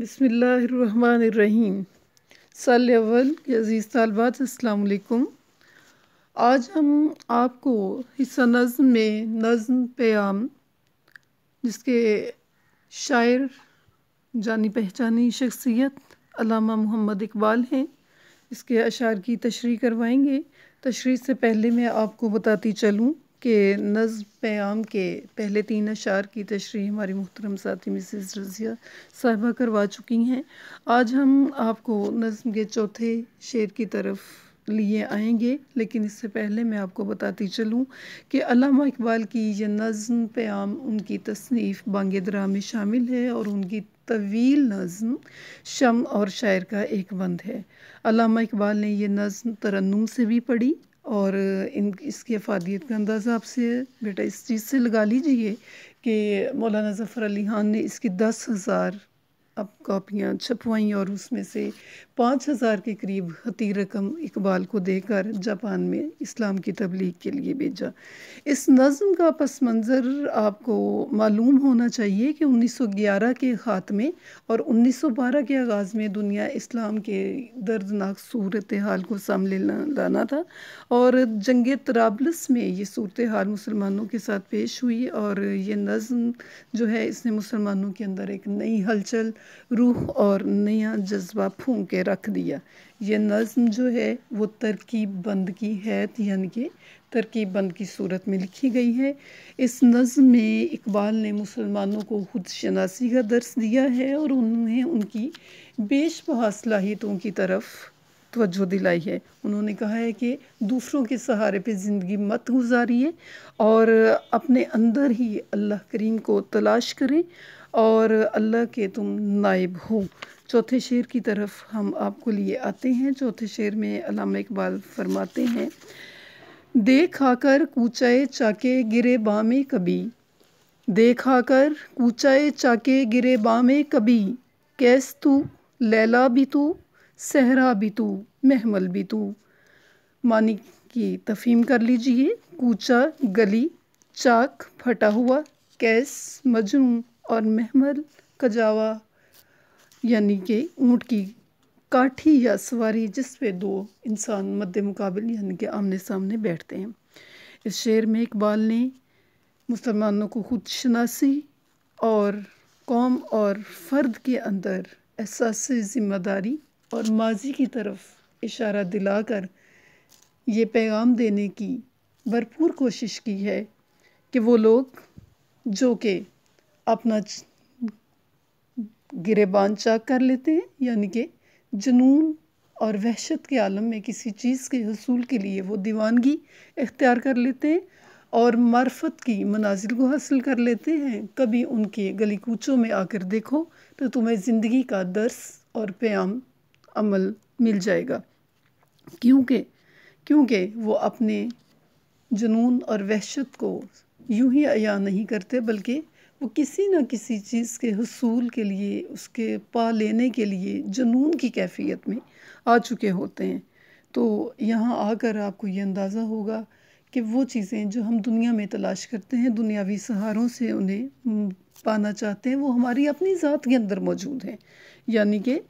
बसमीम साल अव्वल अज़ीज़ तलबात अलकुम आज हम आपको हिस्सा नज़म में नज़म प्याम जिसके शायर जानी पहचानी शख्सियत अलामा मोहम्मद इकबाल हैं इसके अशार की तशरी करवाएंगे तशरी से पहले मैं आपको बताती चलूँ के नज़ प्याम के पहले तीन अशार की तशरी हमारी मोहतरम साथी मिसिस रज़िया साहबा करवा चुकी हैं आज हम आपको नज़म के चौथे शेर की तरफ लिए आएंगे लेकिन इससे पहले मैं आपको बताती चलूँ कि अलामा इकबाल की यह नज़म प्याम उनकी तसनीफ़ बंगे दरा में शामिल है और उनकी तवील नज़म शम और शायर का एक बंद है अलामा इकबाल ने यह नज़म तरन्नुम से भी पढ़ी और इन इसकी अफादियत का अंदाज़ा आपसे बेटा इस चीज़ से लगा लीजिए कि मौलाना ज़फ़र अली ख़ान ने इसकी दस हज़ार अब कापियाँ छपवाईं और उसमें से पाँच हज़ार के करीब हती रकम इकबाल को देकर जापान में इस्लाम की तबलीग के लिए भेजा इस नज़म का पस मंज़र आपको मालूम होना चाहिए कि 1911 के ख़ात्मे और 1912 के आगाज़ में दुनिया इस्लाम के दर्दनाक सूरत हाल को सामने लाना था और जंग तराबलस में ये सूरत हाल मुसलमानों के साथ पेश हुई और ये नज़म जो है इसने मुसलमानों के अंदर एक नई हलचल रूह और नया जज्बा फूँक के रख दिया ये नज़म जो है वो तरकीब बंद की है यानी कि तरकीब बंद की सूरत में लिखी गई है इस नज़म में इकबाल ने मुसलमानों को खुद शनासी का दर्स दिया है और उन्हें उनकी बेश सलाहितों की तरफ तवज्जो दिलाई है उन्होंने कहा है कि दूसरों के सहारे पे ज़िंदगी मत गुजारिए और अपने अंदर ही अल्लाह करीम को तलाश करें और अल्लाह के तुम नायब हो चौथे शेर की तरफ हम आपको लिए आते हैं चौथे शेर में अलामा इकबाल फरमाते हैं देखा कर कूचाए चाके गिरे बामे कभी देखा कर कूचाए चाके गिरे बामे कभी कैस तू लैला भी तू सहरा भी तू महमल भी तू मानी की तफहीम कर लीजिए कूचा गली चाक फटा हुआ कैस मजनू और महमल कजावा यानी कि ऊँट की काठी या सवारी जिस पे दो इंसान मद्द मुकाबले यानी कि आमने सामने बैठते हैं इस शेर में इकबाल ने मुसलमानों को खुद शनासी और कौम और फ़र्द के अंदर एहसास ज़िम्मेदारी और माजी की तरफ इशारा दिलाकर ये पैगाम देने की भरपूर कोशिश की है कि वो लोग जो कि अपना गिरेबान चाक कर लेते हैं यानी कि जुनून और वहशत के आलम में किसी चीज़ के हसूल के लिए वो दीवानगी इख्तियार कर लेते हैं और मार्फत की मनाजिल को हासिल कर लेते हैं कभी उनके गली कूचों में आकर देखो तो तुम्हें ज़िंदगी का दर्स और प्याम अमल मिल जाएगा क्योंकि क्योंकि वो अपने जुनून और वहशत को यूं ही अया नहीं करते बल्कि वो किसी न किसी चीज़ के हसूल के लिए उसके पा लेने के लिए जुनून की कैफियत में आ चुके होते हैं तो यहाँ आकर आपको ये अंदाज़ा होगा कि वो चीज़ें जो हम दुनिया में तलाश करते हैं दुनियावी सहारों से उन्हें पाना चाहते हैं वो हमारी अपनी ज़ात के अंदर मौजूद हैं यानी कि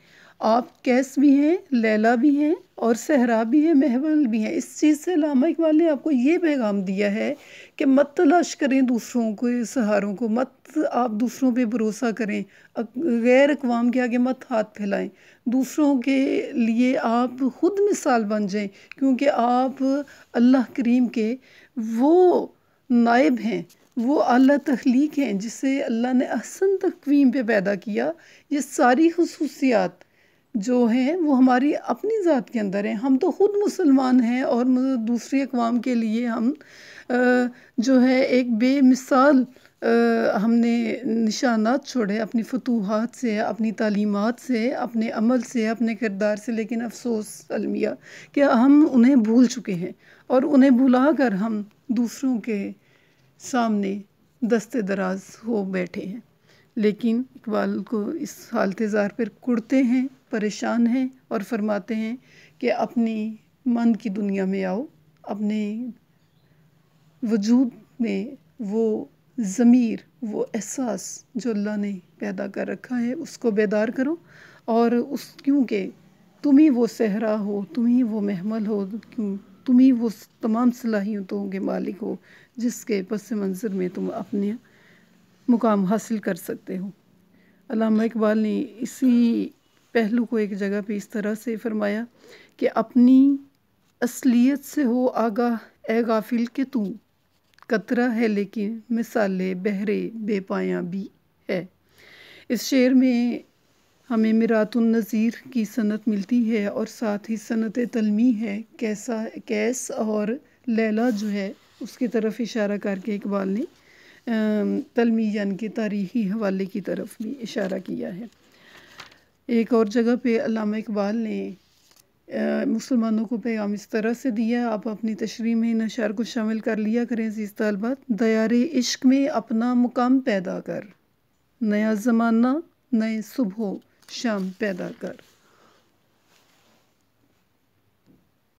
आप कैस भी हैं लैला भी हैं और सहरा भी हैं महवल भी हैं इस चीज़ से लामा इकबाल ने आपको ये पैगाम दिया है कि मत तलाश करें दूसरों के सहारों को मत आप दूसरों पे भरोसा करें गैर अकवाम के आगे मत हाथ फैलाएं दूसरों के लिए आप ख़ुद मिसाल बन जाएं क्योंकि आप अल्लाह करीम के वो नायब हैं वो अल्लाह तख्लीक हैं जिसे अल्लाह ने असन तकवीम पे पैदा किया ये सारी खसूसियात जो हैं वो हमारी अपनी ज़ात के अंदर हैं हम तो ख़ुद मुसलमान हैं और दूसरी अकवाम के लिए हम जो है एक बेमिसाल हमने निशानात छोड़े अपनी फतूहत से अपनी तालीमत से अपने अमल से अपने किरदार से लेकिन अफसोस अलमिया कि हम उन्हें भूल चुके हैं और उन्हें भुला कर हम दूसरों के सामने दस्ते दराज हो बैठे हैं लेकिन इकबाल को इस हालत ज़ार पर कुड़ते हैं परेशान हैं और फरमाते हैं कि अपनी मन की दुनिया में आओ अपने वजूद में वो ज़मीर वो एहसास जो अल्लाह ने पैदा कर रखा है उसको बेदार करो और उस क्योंकि तुम ही वो सहरा हो तुम ही वो महमल हो तुम ही वो तमाम सलाहियतों के मालिक हो जिसके पस मंज़र में तुम अपने मुकाम हासिल कर सकते हो अलामा इकबाल ने इसी पहलू को एक जगह पे इस तरह से फरमाया कि अपनी असलियत से हो आगा ए गाफिल के तू कतरा है लेकिन मिसाले बहरे बेपाया भी है इस शेर में हमें मिरातुलनज़ीर की सनत मिलती है और साथ ही सनत तलमी है कैसा कैस और लैला जो है उसकी तरफ इशारा करके इकबाल ने तलमी यानि कि तारीखी हवाले की तरफ भी इशारा किया है एक और जगह पे अलामा इकबाल ने मुसलमानों को पैगाम इस तरह से दिया आप अपनी तशरी में इन अशार को शामिल कर लिया करें जिस तलबात दया इश्क में अपना मुकाम पैदा कर नया ज़माना नए सुबह शाम पैदा कर